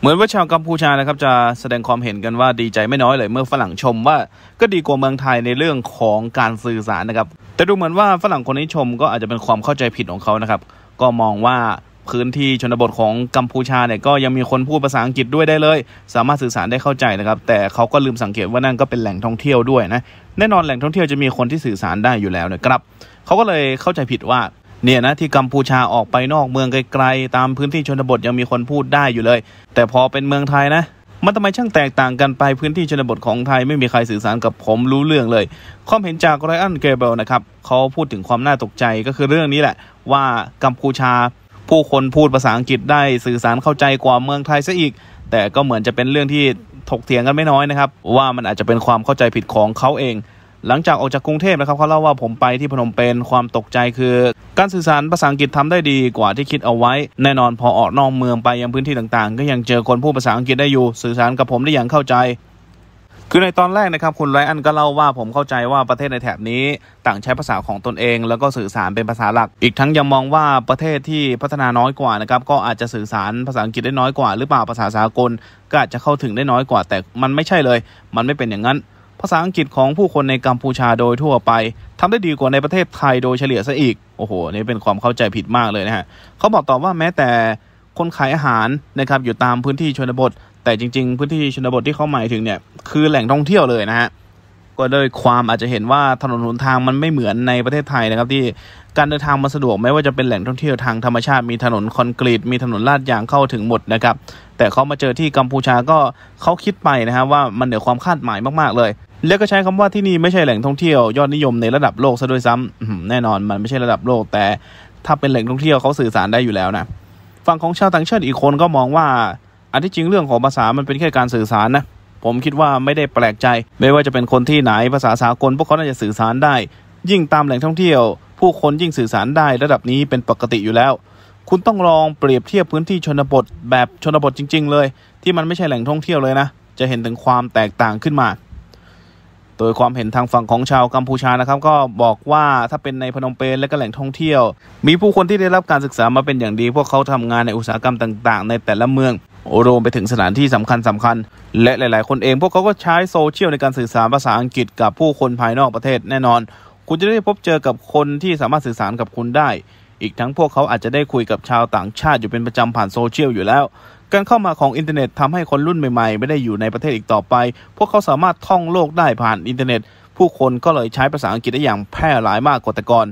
เหมือนว่าชาวกัมพูชานะครับจะแสดงความเห็นกันว่าดีใจไม่น้อยเลยเมื่อฝรั่งชมว่า ก็ดีกว่าเมืองไทยในเรื่องของการสื่อสารนะครับ แต่ดูเหมือนว่าฝรั่งคนนี้ชมก็อาจจะเป็นความเข้าใจผิดของเขานะครับ ก็มองว่าพื้นที่ชนบทของกัมพูชาเนี่ยก็ยังมีคนพูดภาษาอังกฤษด้วยได้เลย สามารถสื่อสารได้เข้าใจนะครับ แต่เขาก็ลืมสังเกตว่านั่นก็เป็นแหล่งท่องเที่ยวด้วยนะแน่นอนแหล่งท่องเที่ยวจะมีคนที่สื่อสารได้อยู่แล้วนะครับเขาก็เลยเข้าใจผิดว่าเนี่ยนะที่กัมพูชาออกไปนอกเมืองไกลๆตามพื้นที่ชนบทยังมีคนพูดได้อยู่เลย แต่พอเป็นเมืองไทยนะ มันทำไมช่างแตกต่างกันไป พื้นที่ชนบทของไทยไม่มีใครสื่อสารกับผมรู้เรื่องเลยความเห็นจากไรอันเกเบลนะครับเขาพูดถึงความน่าตกใจก็คือเรื่องนี้แหละ ว่ากัมพูชา ผู้คนพูดภาษาอังกฤษได้สื่อสารเข้าใจกว่าเมืองไทยซะอีก แต่ก็เหมือนจะเป็นเรื่องที่ถกเถียงกันไม่น้อยนะครับว่ามันอาจจะเป็นความเข้าใจผิดของเขาเองหลังจากออกจากกรุงเทพนะครับเขาเล่าว่าผมไปที่พนมเปญความตกใจคือ การสื่อสารภาษาอังกฤษทำได้ดีกว่าที่คิดเอาไว้ แน่นอนพอออกนอกเมืองไปยังพื้นที่ต่างๆ ก็ยังเจอคนพูดภาษาอังกฤษได้อยู่ สื่อสารกับผมได้อย่างเข้าใจ คือในตอนแรกนะครับคุณไรอันก็เล่าว่าผมเข้าใจว่าประเทศในแถบนี้ต่างใช้ภาษาของตนเอง แล้วก็สื่อสารเป็นภาษาหลัก อีกทั้งยังมองว่าประเทศที่พัฒนาน้อยกว่านะครับ ก็อาจจะสื่อสารภาษาอังกฤษได้น้อยกว่า หรือเปล่าภาษาสากลก็อาจจะเข้าถึงได้น้อยกว่า แต่มันไม่ใช่เลย มันไม่เป็นอย่างนั้นภาษาอังกฤษของผู้คนในกัมพูชาโดยทั่วไป ทำได้ดีกว่าในประเทศไทยโดยเฉลี่ยซะอีก โอ้โห นี่เป็นความเข้าใจผิดมากเลยนะฮะเขาบอกต่อว่าแม้แต่คนขายอาหารนะครับอยู่ตามพื้นที่ชนบท แต่จริงๆ พื้นที่ชนบทที่เขาหมายถึงเนี่ยคือแหล่งท่องเที่ยวเลยนะฮะ ก็โดยความอาจจะเห็นว่าถนนหนทางมันไม่เหมือนในประเทศไทยนะครับ ที่การเดินทางมันสะดวกไม่ว่าจะเป็นแหล่งท่องเที่ยวทางธรรมชาติมีถนนคอนกรีตมีถนนลาดยางเข้าถึงหมดนะครับ แต่เขามาเจอที่กัมพูชาก็เขาคิดไปนะฮะว่ามันเหนือความคาดหมายมากๆเลยแล้วก็ใช้คำว่าที่นี่ไม่ใช่แหล่งท่องเที่ยวยอดนิยมในระดับโลกซะด้วยซ้ำแน่นอนมันไม่ใช่ระดับโลกแต่ ถ้าเป็นแหล่งท่องเที่ยวเขาสื่อสารได้อยู่แล้วนะ ฝั่งของชาวต่างชาติอีกคนก็มองว่า อันที่จริงเรื่องของภาษา มันเป็นแค่การสื่อสารนะ ผมคิดว่าไม่ได้แปลกใจ ไม่ว่าจะเป็นคนที่ไหนภาษาสากลพวกเขาน่าจะสื่อสารได้ ยิ่งตามแหล่งท่องเที่ยวผู้คนยิ่งสื่อสารได้ ระดับนี้เป็นปกติอยู่แล้ว คุณต้องลองเปรียบเทียบพื้นที่ชนบทแบบชนบทจริง ๆ เลย ที่มันไม่ใช่แหล่งท่องเที่ยวเลยนะ จะเห็นถึงความแตกต่างขึ้นมาโดยความเห็นทางฝั่งของชาวกัมพูชานะครับก็บอกว่าถ้าเป็นในพนมเปญและก็แหล่งท่องเที่ยว มีผู้คนที่ได้รับการศึกษามาเป็นอย่างดีพวกเขาทำงานในอุตสาหกรรมต่างๆในแต่ละเมืองรวมไปถึงสถานที่สำคัญสำคัญและหลายๆคนเองพวกเขาก็ใช้โซเชียลในการสื่อสารภาษาอังกฤษกับผู้คนภายนอกประเทศแน่นอน คุณจะได้พบเจอกับคนที่สามารถสื่อสารกับคุณได้อีกทั้งพวกเขาอาจจะได้คุยกับชาวต่างชาติอยู่เป็นประจำผ่านโซเชียลอยู่แล้ว การเข้ามาของอินเทอร์เน็ตทำให้คนรุ่นใหม่ๆไม่ได้อยู่ในประเทศอีกต่อไป พวกเขาสามารถท่องโลกได้ผ่านอินเทอร์เน็ต ผู้คนก็เลยใช้ภาษาอังกฤษได้อย่างแพร่หลายมากกว่าแต่ก่อน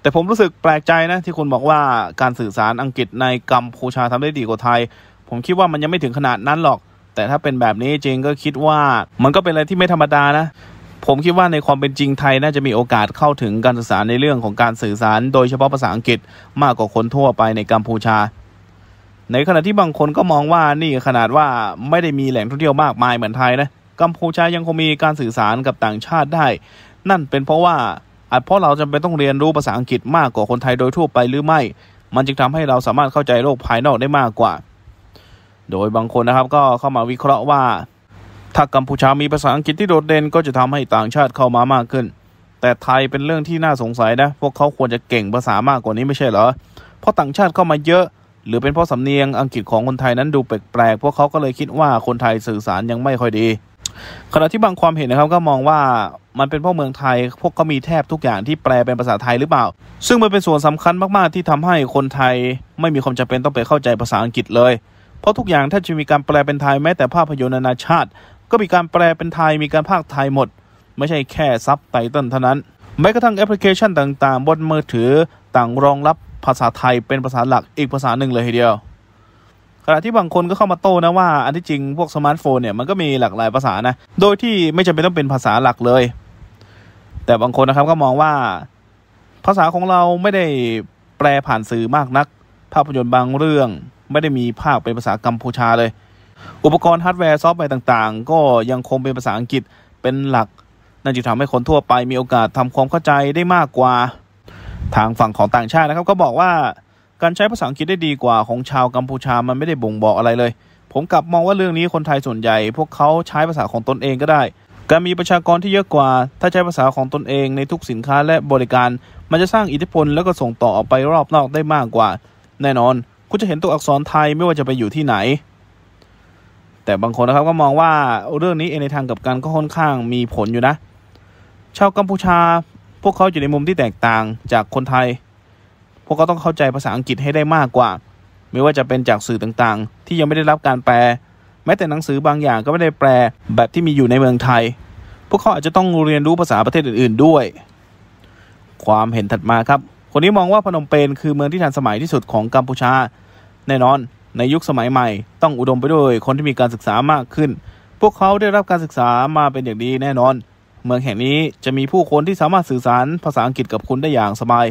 แต่ผมรู้สึกแปลกใจนะที่คุณบอกว่าการสื่อสารอังกฤษในกัมพูชาทำได้ดีกว่าไทย ผมคิดว่ามันยังไม่ถึงขนาดนั้นหรอก แต่ถ้าเป็นแบบนี้จริงก็คิดว่า มันก็เป็นอะไรที่ไม่ธรรมดานะผมคิดว่าในความเป็นจริงไทยน่าจะมีโอกาสเข้าถึงการสื่อสารในเรื่องของการสื่อสาร โดยเฉพาะภาษาอังกฤษมากกว่าคนทั่วไปในกัมพูชา ในขณะที่บางคนก็มองว่านี่ขนาดว่าไม่ได้มีแหล่งท่องเที่ยวมากมายเหมือนไทยนะกัมพูชายังคงมีการสื่อสารกับต่างชาติได้ นั่นเป็นเพราะว่าอาจเพราะเราจำเป็นต้องเรียนรู้ภาษาอังกฤษมากกว่าคนไทยโดยทั่วไปหรือไม่ มันจึงทำให้เราสามารถเข้าใจโลกภายนอกได้มากกว่า โดยบางคนนะครับก็เข้ามาวิเคราะห์ว่าถ้ากัมพูชามีภาษาอังกฤษที่โดดเด่นก็จะทำให้ต่างชาติเข้ามามากขึ้น แต่ไทยเป็นเรื่องที่น่าสงสัยนะ พวกเขาควรจะเก่งภาษามากกว่านี้ไม่ใช่เหรอ เพราะต่างชาติเข้ามาเยอะ หรือเป็นเพราะสำเนียงอังกฤษของคนไทยนั้นดูแปลกๆ พวกเขาก็เลยคิดว่าคนไทยสื่อสารยังไม่ค่อยดี ขณะที่บางความเห็นนะครับก็มองว่ามันเป็นเพราะเมืองไทย พวกเขามีแทบทุกอย่างที่แปลเป็นภาษาไทยหรือเปล่า ซึ่งมันเป็นส่วนสำคัญมากๆ ที่ทำให้คนไทยไม่มีความจำเป็นต้องไปเข้าใจภาษาอังกฤษเลย เพราะทุกอย่างถ้าจะมีการแปลเป็นไทยแม้แต่ภาพยนตร์นานาชาติก็มีการแปลเป็นไทย มีการภาคไทยหมด ไม่ใช่แค่ซับไตเติลเท่านั้น แม้กระทั่งแอปพลิเคชันต่างๆบนมือถือต่างรองรับภาษาไทยเป็นภาษาหลักอีกภาษาหนึ่งเลยทีเดียว ขณะที่บางคนก็เข้ามาโต้นะว่าอันที่จริงพวกสมาร์ทโฟนเนี่ยมันก็มีหลากหลายภาษานะ โดยที่ไม่จำเป็นต้องเป็นภาษาหลักเลย แต่บางคนนะครับก็มองว่าภาษาของเราไม่ได้แปลผ่านสื่อมากนัก ภาพยนตร์บางเรื่องไม่ได้มีภาคเป็นภาษากัมพูชาเลยอุปกรณ์ฮาร์ดแวร์ซอฟต์แวร์ต่างๆ ก็ยังคงเป็นภาษาอังกฤษเป็นหลักนั่นจึงทำให้คนทั่วไปมีโอกาสทำความเข้าใจได้มากกว่า ทางฝั่งของต่างชาตินะครับก็บอกว่าการใช้ภาษาอังกฤษได้ดีกว่าของชาวกัมพูชามันไม่ได้บ่งบอกอะไรเลย ผมกลับมองว่าเรื่องนี้คนไทยส่วนใหญ่ พวกเขาใช้ภาษาของตนเองก็ได้ การมีประชากรที่เยอะกว่า ถ้าใช้ภาษาของตนเองในทุกสินค้าและบริการมันจะสร้างอิทธิพลแล้วก็ส่งต่อออกไปรอบนอกได้มากกว่า แน่นอน คุณจะเห็นตัวอักษรไทยไม่ว่าจะไปอยู่ที่ไหนแต่บางคนนะครับก็มองว่าเรื่องนี้ในทางกับกันก็ค่อนข้างมีผลอยู่นะชาวกัมพูชาพวกเขาอยู่ในมุมที่แตกต่างจากคนไทย พวกเขาต้องเข้าใจภาษาอังกฤษให้ได้มากกว่า ไม่ว่าจะเป็นจากสื่อต่างๆ ที่ยังไม่ได้รับการแปล แม้แต่หนังสือบางอย่างก็ไม่ได้แปลแบบที่มีอยู่ในเมืองไทย พวกเขาอาจจะต้องเรียนรู้ภาษาประเทศอื่นๆด้วย ความเห็นถัดมาครับ คนนี้มองว่าพนมเปญคือเมืองที่ทันสมัยที่สุดของกัมพูชาแน่นอนในยุคสมัยใหม่ต้องอุดมไปด้วยคนที่มีการศึกษามากขึ้น พวกเขาได้รับการศึกษามาเป็นอย่างดีแน่นอน เมืองแห่งนี้จะมีผู้คนที่สามารถสื่อสาร ภาษาอังกฤษกับคุณได้อย่างสบาย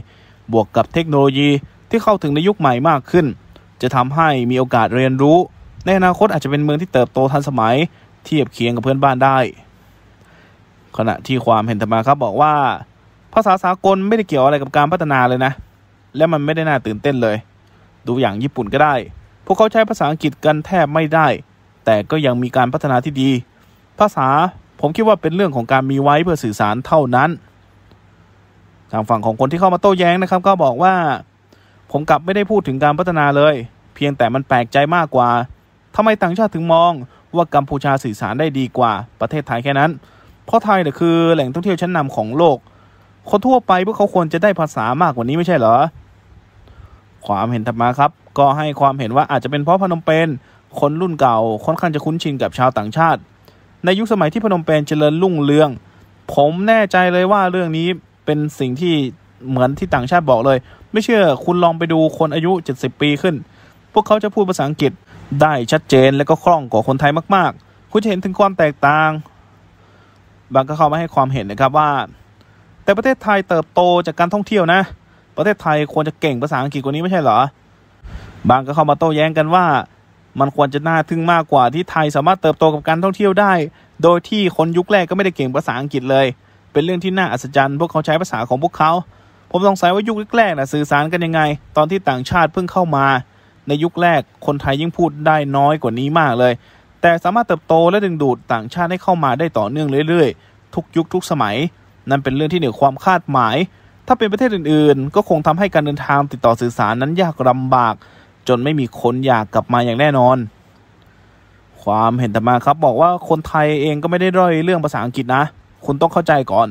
บวกกับเทคโนโลยีที่เข้าถึงในยุคใหม่มากขึ้น จะทำให้มีโอกาสเรียนรู้ ในอนาคตอาจจะเป็นเมืองที่เติบโตทันสมัย เทียบเคียงกับเพื่อนบ้านได้ขณะที่ความเห็นธรรมาครับบอกว่า ภาษาสากลไม่ได้เกี่ยวอะไรกับการพัฒนาเลยนะ และมันไม่ได้น่าตื่นเต้นเลย ดูอย่างญี่ปุ่นก็ได้พวกเขาใช้ภาษาอังกฤษกันแทบไม่ได้ แต่ก็ยังมีการพัฒนาที่ดี ภาษาผมคิดว่าเป็นเรื่องของการมีไว้เพื่อสื่อสารเท่านั้น ทางฝั่งของคนที่เข้ามาโต้แย้งนะครับ ก็บอกว่า ผมกลับไม่ได้พูดถึงการพัฒนาเลย เพียงแต่มันแปลกใจมากกว่าทำไมต่างชาติถึงมองว่ากัมพูชาสื่อสารได้ดีกว่า ประเทศไทยแค่นั้น เพราะไทยเนี่ยคือ แหล่งท่องเที่ยวชั้นนำของโลก คนทั่วไปพวกเขาควรจะได้ภาษามากกว่านี้ไม่ใช่เหรอความเห็นถัดมาครับก็ให้ความเห็นว่าอาจจะเป็นเพราะพนมเปญคนรุ่นเก่าค่อนข้างจะคุ้นชินกับชาวต่างชาติ ในยุคสมัยที่พนมเปญเจริญรุ่งเรือง ผมแน่ใจเลยว่าเรื่องนี้เป็นสิ่งที่เหมือนที่ต่างชาติบอกเลย ไม่เชื่อคุณลองไปดูคนอายุ 70 ปีขึ้น พวกเขาจะพูดภาษาอังกฤษได้ชัดเจนและก็คล่องกว่าคนไทยมากๆ คุณจะเห็นถึงความแตกต่าง บางก็เข้ามาให้ความเห็นนะครับว่า แต่ประเทศไทยเติบโตจากการท่องเที่ยวนะประเทศไทยควรจะเก่งภาษาอังกฤษกว่านี้ไม่ใช่เหรอ บางก็เข้ามาโต้แย้งกันว่า มันควรจะน่าทึ่งมากกว่าที่ไทยสามารถเติบโตกับการท่องเที่ยวได้ โดยที่คนยุคแรกก็ไม่ได้เก่งภาษาอังกฤษเลย เป็นเรื่องที่น่าอัศจรรย์พวกเขาใช้ภาษาของพวกเขา ผมสงสัยว่ายุคแรกๆนะสื่อสารกันยังไง ตอนที่ต่างชาติเพิ่งเข้ามา ในยุคแรกคนไทยยิ่งพูดได้น้อยกว่านี้มากเลย แต่สามารถเติบโตและดึงดูดต่างชาติให้เข้ามาได้ต่อเนื่องเรื่อยๆทุกยุคทุกสมัยนั่นเป็นเรื่องที่เหนือความคาดหมายถ้าเป็นประเทศอื่นๆ ก็คงทำให้การเดินทางติดต่อสื่อสารนั้น ยากลำบาก จนไม่มีคนอยากกลับมาอย่างแน่นอน ความเห็นต่อมาครับบอกว่าคนไทยเองก็ไม่ได้ร้อยเรื่องภาษาอังกฤษนะ คุณต้องเข้าใจก่อน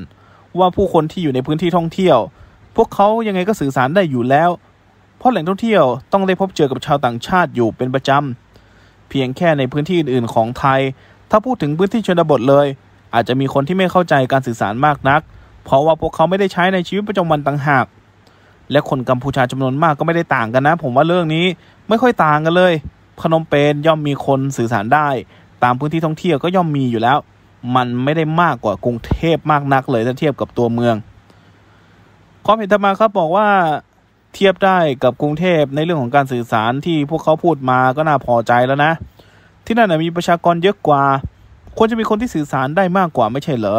ว่าผู้คนที่อยู่ในพื้นที่ท่องเที่ยว พวกเขายังไงก็สื่อสารได้อยู่แล้ว เพราะแหล่งท่องเที่ยวต้องได้พบเจอกับชาวต่างชาติอยู่เป็นประจำ เพียงแค่ในพื้นที่อื่นๆ ของไทย ถ้าพูดถึงพื้นที่ชนบทเลย อาจจะมีคนที่ไม่เข้าใจการสื่อสารมากนักเพราะว่าพวกเขาไม่ได้ใช้ในชีวิตประจำวันต่างหาก และคนกัมพูชาจำนวนมากก็ไม่ได้ต่างกันนะ ผมว่าเรื่องนี้ไม่ค่อยต่างกันเลยพนมเปญย่อมมีคนสื่อสารได้ ตามพื้นที่ท่องเที่ยวก็ย่อมมีอยู่แล้ว มันไม่ได้มากกว่ากรุงเทพมากนักเลยถ้าเทียบกับตัวเมือง ความเห็นธรรมาครับบอกว่าเทียบได้กับกรุงเทพในเรื่องของการสื่อสารที่พวกเขาพูดมาก็น่าพอใจแล้วนะ ที่นั่นมีประชากรเยอะกว่า ควรจะมีคนที่สื่อสารได้มากกว่าไม่ใช่เหรอ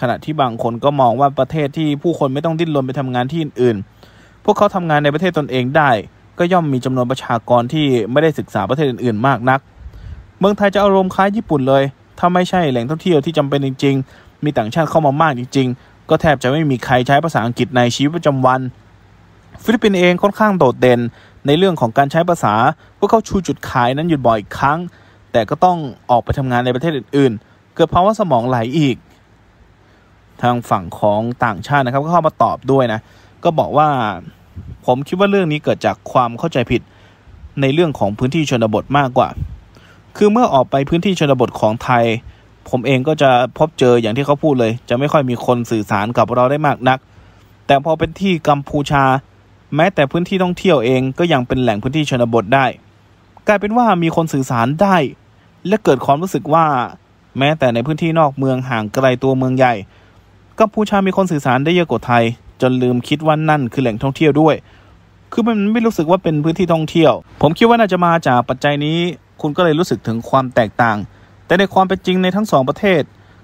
ขณะที่บางคนก็มองว่าประเทศที่ผู้คนไม่ต้องดิ้นรนไปทำงานที่อื่นๆพวกเขาทำงานในประเทศตนเองได้ ก็ย่อมมีจำนวนประชากรที่ไม่ได้ศึกษาประเทศอื่นๆ มากนัก เมืองไทยจะอารมณ์คล้ายญี่ปุ่นเลย ถ้าไม่ใช่แหล่งท่องเที่ยวที่จำเป็นจริงๆ มีต่างชาติเข้ามามากจริงๆก็แทบจะไม่มีใครใช้ภาษาอังกฤษในชีวิตประจำวัน ฟิลิปปินส์เองค่อนข้างโดดเด่นในเรื่องของการใช้ภาษา พวกเขาชูจุดขายนั้นอยู่บ่อยครั้ง แต่ก็ต้องออกไปทำงานในประเทศอื่นๆ เกิดภาวะสมองไหลอีกทางฝั่งของต่างชาตินะครับ ก็เข้ามาตอบด้วยนะ ก็บอกว่าผมคิดว่าเรื่องนี้เกิดจากความเข้าใจผิดในเรื่องของพื้นที่ ชนบทมากกว่า คือเมื่อออกไปพื้นที่ ชนบทของไทย ผมเองก็จะพบเจออย่างที่เขาพูดเลย จะไม่ค่อยมีคนสื่อสารกับเราได้มากนัก แต่พอเป็นที่กัมพูชา แม้แต่พื้นที่ท่องเที่ยวเองก็ยังเป็นแหล่งพื้นที่ชนบทได้ กลายเป็นว่ามีคนสื่อสารได้ และเกิดความรู้สึกว่าแม้แต่ในพื้นที่นอกเมืองห่างไกลตัวเมืองใหญ่กัมพูชา มีคนสื่อสารได้เยอะกว่าไทย จนลืมคิดว่านั่นคือแหล่งท่องเที่ยวด้วย คือมันไม่รู้สึกว่าเป็นพื้นที่ท่องเที่ยว ผมคิดว่าน่าจะมาจากปัจจัยนี้ คุณก็เลยรู้สึกถึงความแตกต่าง แต่ในความเป็นจริงในทั้งสองประเทศ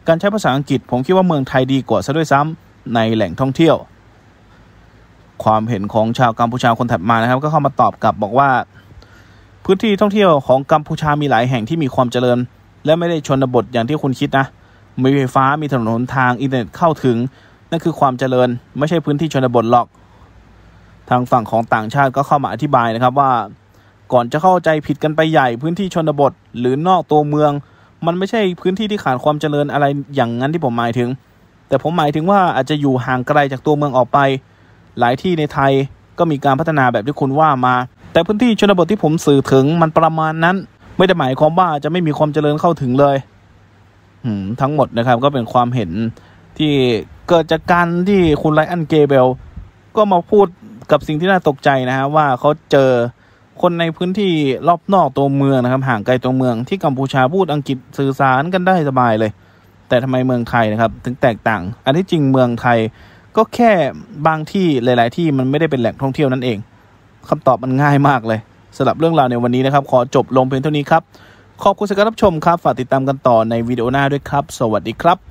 การใช้ภาษาอังกฤษผมคิดว่าเมืองไทยดีกว่าซะด้วยซ้ำในแหล่งท่องเที่ยว ความเห็นของชาวกัมพูชาคนถัดมานะครับ ก็เข้ามาตอบกลับบอกว่า พื้นที่ท่องเที่ยวของกัมพูชามีหลายแห่งที่มีความเจริญ และไม่ได้ชนบทอย่างที่คุณคิดนะมีไฟฟ้ามีถนนหนทางอินเทอร์เน็ตเข้าถึงนั่นคือความเจริญไม่ใช่พื้นที่ชนบทหรอก ทางฝั่งของต่างชาติก็เข้ามาอธิบายนะครับว่า ก่อนจะเข้าใจผิดกันไปใหญ่พื้นที่ชนบทหรือนอกตัวเมือง มันไม่ใช่พื้นที่ที่ขาดความเจริญอะไรอย่างนั้นที่ผมหมายถึง แต่ผมหมายถึงว่าอาจจะอยู่ห่างไกลจากตัวเมืองออกไป หลายที่ในไทยก็มีการพัฒนาแบบที่คุณว่ามา แต่พื้นที่ชนบทที่ผมสื่อถึง มันประมาณนั้น ไม่ได้หมายความว่าจะไม่มีความเจริญเข้าถึงเลยทั้งหมดนะครับ ก็เป็นความเห็นที่เกิดจากการที่คุณไลอันเกเบล ก็มาพูดกับสิ่งที่น่าตกใจนะฮะ ว่าเขาเจอคนในพื้นที่รอบนอกตัวเมืองนะครับห่างไกลตัวเมืองที่กัมพูชาพูดอังกฤษสื่อสารกันได้สบายเลย แต่ทำไมเมืองไทยนะครับ ถึงแตกต่าง อันที่จริงเมืองไทยก็แค่บางที่หลายๆที่มันไม่ได้เป็นแหล่งท่องเที่ยวนั่นเอง คำตอบมันง่ายมากเลยสำหรับเรื่องราวในวันนี้นะครับ ขอจบลงเพียงเท่านี้ครับขอบคุณสำหรับชมครับ ฝากติดตามกันต่อในวิดีโอหน้าด้วยครับ สวัสดีครับ